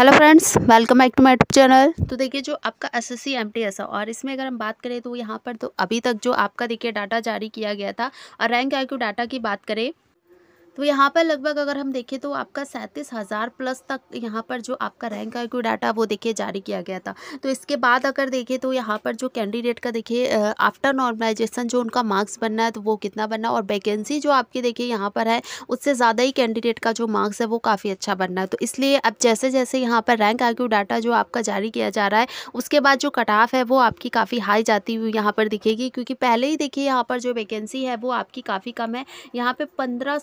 hello friends welcome back to my YouTube channel तो देखिए जो आपका S S C M T S और इसमें अगर हम बात करें तो यहाँ पर तो अभी तक जो आपका देखिए डाटा जारी किया गया था और रैंक आई डाटा की बात करें तो यहाँ पर लगभग अगर हम देखें तो आपका सैंतीस हज़ार प्लस तक यहाँ पर जो आपका रैंक आई क्यू डाटा वो देखिए जारी किया गया था तो इसके बाद अगर देखें तो यहाँ पर जो कैंडिडेट का देखिए आफ्टर नॉर्मलाइजेशन जो उनका मार्क्स बनना है तो वो कितना बनना और वैकेंसी जो आपकी देखिए यहाँ पर है उससे ज़्यादा ही कैंडिडेट का जो मार्क्स है वो काफ़ी अच्छा बनना है तो इसलिए अब जैसे जैसे यहाँ पर रैंक आईक्यू डाटा जो आपका जारी किया जा रहा है उसके बाद जो कट ऑफ है वो आपकी काफ़ी हाई जाती हुई यहाँ पर दिखेगी क्योंकि पहले ही देखिए यहाँ पर जो वैकेंसी है वो आपकी काफ़ी कम है यहाँ पर पंद्रह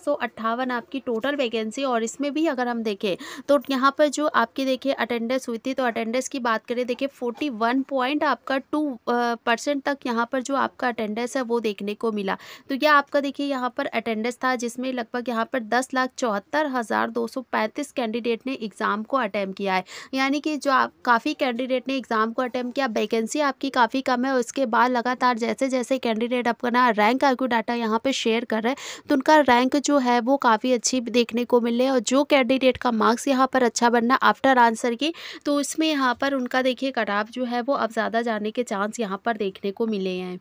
अट्ठावन आपकी टोटल वैकेंसी और इसमें भी अगर हम देखें तो यहाँ पर जो आपके देखिए अटेंडेंस हुई थी तो अटेंडेंस की बात करें देखिए फोर्टी वन पॉइंट आपका टू परसेंट तक यहाँ पर जो आपका अटेंडेंस है वो देखने को मिला तो यह आपका देखिए यहाँ पर अटेंडेंस था जिसमें लगभग यहाँ पर दस लाख चौहत्तर हज़ार दो सौ पैंतीस कैंडिडेट ने एग्ज़ाम को अटैम्प किया है यानी कि जो आप काफ़ी कैंडिडेट ने एग्ज़ाम को अटैम्प किया वैकेंसी आपकी काफ़ी कम है उसके बाद लगातार जैसे जैसे कैंडिडेट अपना रैंक आपको डाटा यहाँ पर शेयर कर रहे हैं तो उनका रैंक जो है वो काफ़ी अच्छी देखने को मिल और जो कैंडिडेट का मार्क्स यहाँ पर अच्छा बनना आफ्टर आंसर के तो इसमें यहाँ पर उनका देखिए कटाव जो है वो अब ज़्यादा जाने के चांस यहाँ पर देखने को मिले हैं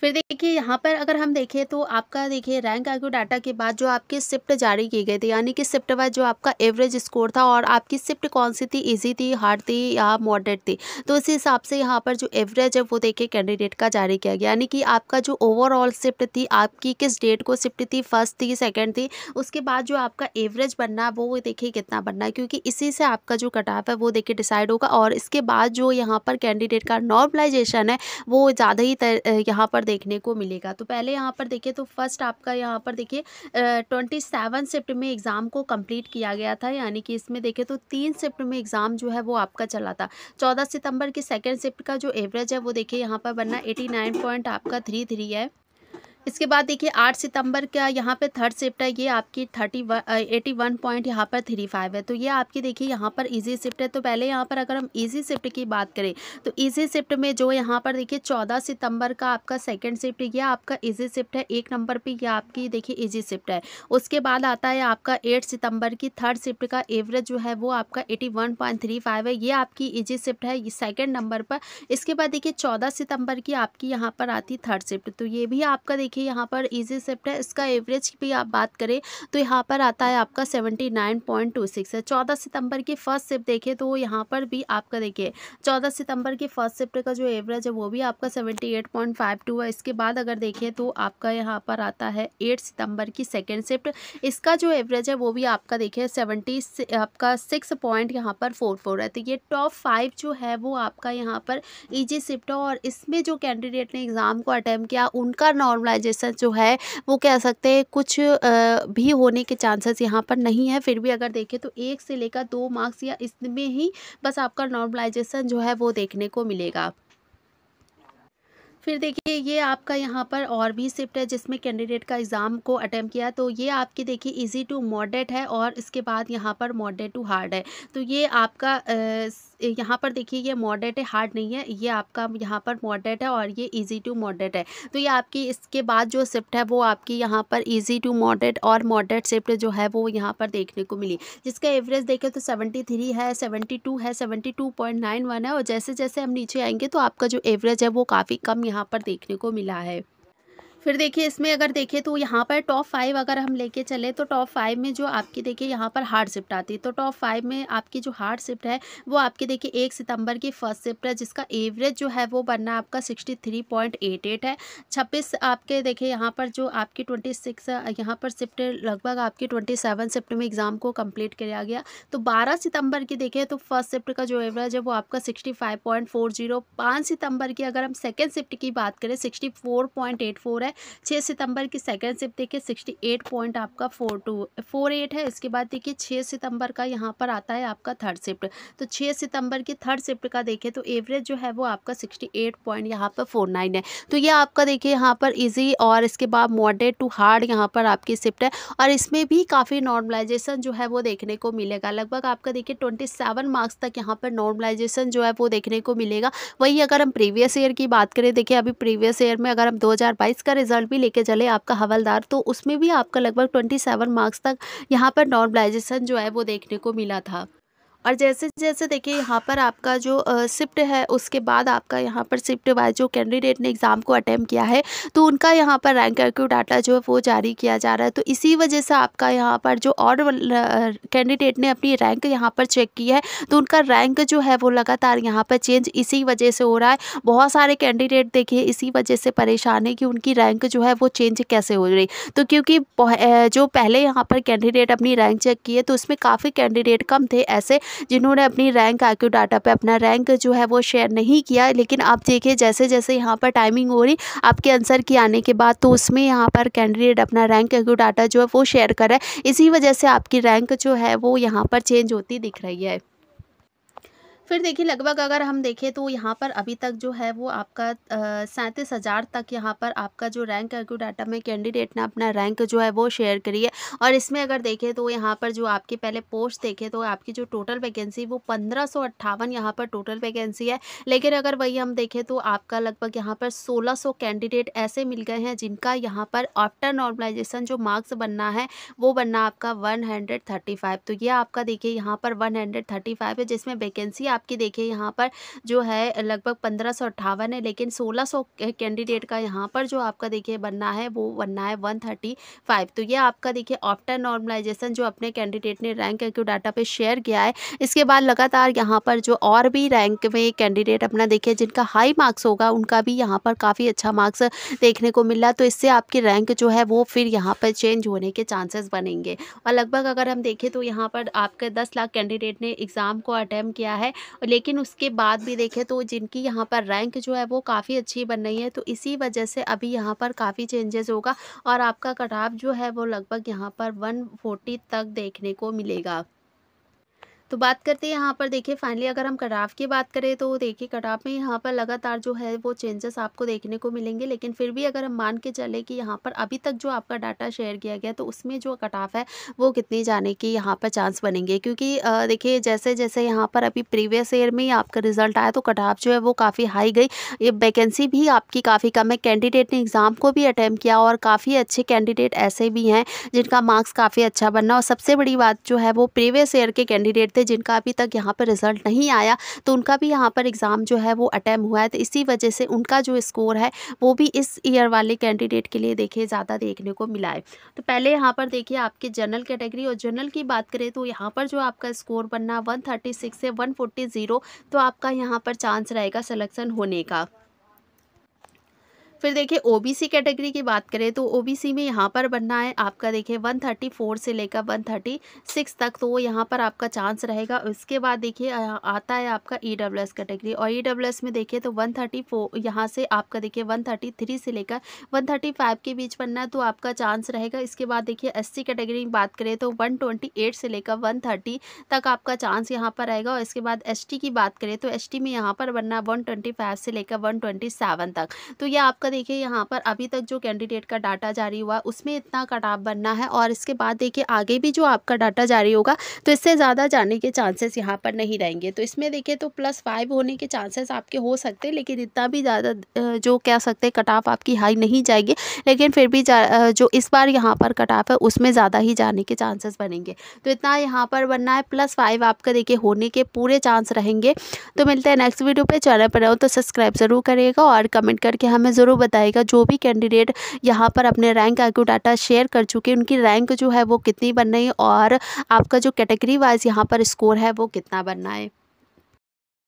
फिर देखिए यहाँ पर अगर हम देखें तो आपका देखिए रैंक आईक्यू डाटा के बाद जो आपके शिफ्ट जारी की गई थी यानी कि शिफ्ट वाइज जो आपका एवरेज स्कोर था और आपकी शिफ्ट कौन सी थी इजी थी हार्ड थी या मॉडरेट थी तो इसी हिसाब से यहाँ पर जो एवरेज है वो देखिए कैंडिडेट का जारी किया गया यानी कि आपका जो ओवरऑल शिफ्ट थी आपकी किस डेट को शिफ्ट थी फर्स्ट थी सेकेंड थी उसके बाद जो आपका एवरेज बनना है वो देखिए कितना बनना है क्योंकि इसी से आपका जो कटाप है वो देखिए डिसाइड होगा और इसके बाद जो यहाँ पर कैंडिडेट का नॉर्मलाइजेशन है वो ज़्यादा ही यहाँ पर पर देखने को मिलेगा तो पहले यहाँ पर देखिए तो फर्स्ट आपका यहाँ पर देखिए ट्वेंटी सेवन शिफ्ट में एग्ज़ाम को कंप्लीट किया गया था यानी कि इसमें देखिए तो तीन शिफ्ट में एग्ज़ाम जो है वो आपका चला था चौदह सितंबर की सेकेंड शिफ्ट का जो एवरेज है वो देखिए यहाँ पर बनना एटी नाइन पॉइंट आपका थ्री थ्री है इसके बाद देखिए आठ सितंबर का यहाँ पे थर्ड शिफ्ट है ये आपकी thirty one eighty one point यहाँ पर थ्री फाइव है तो ये आपकी देखिए यहाँ पर इजी शिफ्ट है तो पहले यहाँ पर अगर हम इजी शिफ्ट की बात करें तो इजी शिफ्ट में जो यहाँ पर देखिए चौदह सितंबर का आपका सेकेंड शिफ्ट यह आपका इजी शिफ्ट है एक नंबर पर यह आपकी देखिए ईजी शिफ्ट है उसके बाद आता है आपका एट सितंबर की थर्ड शिफ्ट का एवरेज जो है वो आपका eighty one point three five है ये आपकी ईजी शिफ्ट है सेकेंड नंबर पर इसके बाद देखिए चौदह सितंबर की आपकी यहाँ पर आती थर्ड शिफ्ट तो ये भी आपका देखिए देखिए यहाँ पर ईजी सेप्ट है इसका एवरेज की भी आप बात करें तो यहाँ पर आता है आपका seventy nine point two six है चौदह सितंबर की फर्स्ट शिफ्ट देखिए तो यहाँ पर भी आपका देखिए चौदह सितंबर की फर्स्ट सिप्ट का जो एवरेज है वो भी आपका seventy eight point five two है इसके बाद अगर देखें तो आपका यहाँ पर आता है एट सितंबर की सेकेंड सिप्ट इसका जो एवरेज है वो भी आपका देखिए सेवेंटी आपका सिक्स पॉइंट यहाँ पर फोर फोर है तो ये टॉप फाइव जो है वो आपका यहाँ पर ईजी शिफ्ट है और इसमें जो कैंडिडेट ने एग्ज़ाम को अटैम्प किया उनका नॉर्मलाइज कॉम्प्लिकेशन जो है वो कह सकते हैं कुछ भी होने के चांसेस यहाँ पर नहीं है फिर भी अगर देखें तो एक से लेकर दो मार्क्स या इसमें ही बस आपका नॉर्मलाइजेशन जो है वो देखने को मिलेगा फिर देखिए ये आपका यहाँ पर और भी शिफ्ट है जिसमें कैंडिडेट का एग्ज़ाम को अटैम्प्ट किया तो ये आपकी देखिए इजी टू मॉडरेट है और इसके बाद यहाँ पर मॉडरेट टू हार्ड है तो ये आपका यहाँ पर देखिए ये मॉडरेट है हार्ड नहीं है ये आपका यहाँ पर मॉडरेट है और ये इजी टू मॉडरेट है तो ये आपकी इसके बाद जो शिफ्ट है वो आपकी यहाँ पर इजी टू मॉडरेट और मॉडरेट शिफ्ट जो है वो यहाँ पर देखने को मिली जिसका एवरेज देखें तो सेवेंटी थ्री है सेवेंटी टू है seventy two point nine one है और जैसे जैसे हम नीचे आएंगे तो आपका जो एवरेज है वो काफ़ी कम यहाँ यहाँ पर देखने को मिला है फिर देखिए इसमें अगर देखें तो यहाँ पर टॉप फाइव अगर हम लेके चले तो टॉप फाइव में जो आपकी देखिए यहाँ पर हार्ड शिफ्ट आती है तो टॉप फाइव में आपकी जो हार्ड शिफ्ट है वो आपकी देखिए एक सितंबर की फर्स्ट शिफ्ट है जिसका एवरेज जो है वो बनना आपका sixty three point eight eight है छब्बीस आपके देखिए यहाँ पर जो आपकी ट्वेंटी सिक्स यहाँ पर शिफ्ट लगभग आपकी ट्वेंटी सेवन शिफ्ट में एग्ज़ाम को कम्प्लीट किया गया तो बारह सितंबर की देखें तो फर्स्ट शिफ्ट का जो एवरेज है वो आपका sixty five point four zero पाँच सितंबर की अगर हम सेकेंड शिफ्ट की बात करें sixty four point eight four है छः सितंबर की सेकेंड शिफ्ट देखिए सिक्सटी एट पॉइंट आपका फोर टू फोर एट है इसके बाद देखिए छः सितंबर का यहाँ पर आता है आपका थर्ड शिफ्ट तो छः सितंबर की थर्ड शिफ्ट का देखें तो एवरेज जो है वो आपका सिक्सटी एट पॉइंट यहाँ पर फोर नाइन है तो ये आपका देखिए यहाँ पर ईजी और इसके बाद मॉडरेट टू हार्ड यहाँ पर आपकी शिफ्ट है और इसमें भी काफ़ी नॉर्मलाइजेशन जो है वो देखने को मिलेगा लगभग आपका देखिए ट्वेंटी मार्क्स तक यहाँ पर नॉर्मलाइजेशन जो है वो देखने को मिलेगा वही अगर हम प्रीवियस ईयर की बात करें देखिए अभी प्रीवियस ईयर में अगर हम दो का रिजल्ट भी लेके चले आपका हवलदार तो उसमें भी आपका लगभग ट्वेंटी सेवन मार्क्स तक यहाँ पर नॉर्मलाइजेशन जो है वो देखने को मिला था और जैसे जैसे देखिए यहाँ पर आपका जो शिफ्ट है उसके बाद आपका यहाँ पर शिफ्ट वाइज जो कैंडिडेट ने एग्ज़ाम को अटैम्प्ट किया है तो उनका यहाँ पर रैंक क्यू डाटा जो है वो जारी किया जा रहा है तो इसी वजह से आपका यहाँ पर जो और कैंडिडेट ने अपनी रैंक यहाँ पर चेक की है तो उनका रैंक जो है वो लगातार यहाँ पर चेंज इसी वजह से हो रहा है बहुत सारे कैंडिडेट देखिए इसी वजह से परेशान है कि उनकी रैंक जो है वो चेंज कैसे हो रही तो क्योंकि जो पहले यहाँ पर कैंडिडेट अपनी रैंक चेक की है तो उसमें काफ़ी कैंडिडेट कम थे ऐसे जिन्होंने अपनी रैंक आक्यू डाटा पे अपना रैंक जो है वो शेयर नहीं किया लेकिन आप देखिए जैसे जैसे यहाँ पर टाइमिंग हो रही आपके आंसर की आने के बाद तो उसमें यहाँ पर कैंडिडेट अपना रैंक आक्यू डाटा जो है वो शेयर कर रहा है इसी वजह से आपकी रैंक जो है वो यहाँ पर चेंज होती दिख रही है फिर देखिए लगभग अगर हम देखें तो यहाँ पर अभी तक जो है वो आपका सैंतीस हज़ार तक यहाँ पर आपका जो रैंक है डाटा में कैंडिडेट ने अपना रैंक जो है वो शेयर करी है और इसमें अगर देखें तो यहाँ पर जो आपके पहले पोस्ट देखें तो आपकी जो टोटल वैकेंसी वो पंद्रह सौ अट्ठावन यहाँ पर टोटल वैकेंसी है लेकिन अगर वही हम देखें तो आपका लगभग यहाँ पर सोलह सौ कैंडिडेट ऐसे मिल गए हैं जिनका यहाँ पर आफ्टर नॉर्मलाइजेशन जो मार्क्स बनना है वो बनना आपका वन हंड्रेड थर्टी फाइव तो ये आपका देखिए यहाँ पर वन हंड्रेड थर्टी फाइव है जिसमें वैकेंसी आपके देखिए यहाँ पर जो है लगभग पंद्रह सौ अट्ठावन है लेकिन सोलह सौ कैंडिडेट का यहाँ पर जो आपका देखिए बनना है वो बनना है वन थर्टी फाइव तो ये आपका देखिए ऑप्टर नॉर्मलाइजेशन जो अपने कैंडिडेट ने रैंक क्यू डाटा पे शेयर किया है इसके बाद लगातार यहाँ पर जो और भी रैंक में कैंडिडेट अपना देखिए जिनका हाई मार्क्स होगा उनका भी यहाँ पर काफ़ी अच्छा मार्क्स देखने को मिला तो इससे आपकी रैंक जो है वो फिर यहाँ पर चेंज होने के चांसेस बनेंगे और लगभग अगर हम देखें तो यहाँ पर आपके दस लाख कैंडिडेट ने एग्ज़ाम को अटैम्प किया है लेकिन उसके बाद भी देखें तो जिनकी यहाँ पर रैंक जो है वो काफ़ी अच्छी बन रही है तो इसी वजह से अभी यहाँ पर काफ़ी चेंजेस होगा और आपका कटाव जो है वो लगभग यहाँ पर वन तक देखने को मिलेगा तो बात करते हैं यहाँ पर देखिए फाइनली अगर हम कटाव की बात करें तो देखिए कटाव में यहाँ पर लगातार जो है वो चेंजेस आपको देखने को मिलेंगे लेकिन फिर भी अगर हम मान के चले कि यहाँ पर अभी तक जो आपका डाटा शेयर किया गया तो उसमें जो कटाव है वो कितने जाने की यहाँ पर चांस बनेंगे क्योंकि देखिए जैसे जैसे यहाँ पर अभी प्रीवियस ईयर में ही आपका रिजल्ट आया तो कटाव जो है वो काफ़ी हाई गई ये वैकेंसी भी आपकी काफ़ी कम है कैंडिडेट ने एग्ज़ाम को भी अटैम्प किया और काफ़ी अच्छे कैंडिडेट ऐसे भी हैं जिनका मार्क्स काफ़ी अच्छा बनना और सबसे बड़ी बात जो है वो प्रीवियस ईयर के कैंडिडेट थे थे जिनका अभी तक यहाँ पर रिज़ल्ट नहीं आया तो उनका भी यहाँ पर एग्ज़ाम जो है वो अटैम्प हुआ है तो इसी वजह से उनका जो स्कोर है वो भी इस ईयर वाले कैंडिडेट के लिए देखे ज़्यादा देखने को मिला है तो पहले यहाँ पर देखिए आपके जनरल कैटेगरी और जनरल की बात करें तो यहाँ पर जो आपका स्कोर बनना वन थर्टी सिक्स से वन फोर्टी ज़ीरो तो आपका यहाँ पर चांस रहेगा सलेक्शन होने का फिर देखिए ओबीसी कैटेगरी की बात करें तो ओबीसी में यहाँ पर बनना है आपका देखिए 134 से लेकर 136 तक तो वो यहाँ पर आपका चांस रहेगा उसके बाद देखिए आता है आपका ई e कैटेगरी और ई e में देखिए तो 134 थर्टी यहाँ से आपका देखिए 133 से लेकर 135 के बीच बनना है तो आपका चांस रहेगा इसके बाद देखिए एस कैटेगरी की बात करें तो एट से लेकर थर्टी तक आपका चांस यहाँ पर रहेगा और इसके बाद एस की बात करें तो एस में यहाँ पर बनना वन से लेकर वन तक तो यह आपका देखिए यहाँ पर अभी तक जो कैंडिडेट का डाटा जारी हुआ उसमें इतना कटाव बनना है और इसके बाद देखिए आगे भी जो आपका डाटा जारी होगा तो इससे ज़्यादा जाने के चांसेस यहाँ पर नहीं रहेंगे तो इसमें देखिए तो प्लस फाइव होने के चांसेस आपके हो सकते हैं लेकिन इतना भी ज़्यादा जो कह सकते हैं कटाव आपकी हाई नहीं जाएगी लेकिन फिर भी जो इस बार यहाँ पर कटाव है उसमें ज़्यादा ही जाने के चांसेस बनेंगे तो इतना यहाँ पर बनना है प्लस फाइव आपका देखिए होने के पूरे चांस रहेंगे तो मिलते हैं नेक्स्ट वीडियो पर चैनल पर रहो तो सब्सक्राइब ज़रूर करिएगा और कमेंट करके हमें ज़रूर बताएगा जो भी कैंडिडेट यहाँ पर अपने रैंक आईक्यू डाटा शेयर कर चुके हैं उनकी रैंक जो है वो कितनी बन रही है और आपका जो कैटेगरी वाइज यहाँ पर स्कोर है वो कितना बनना है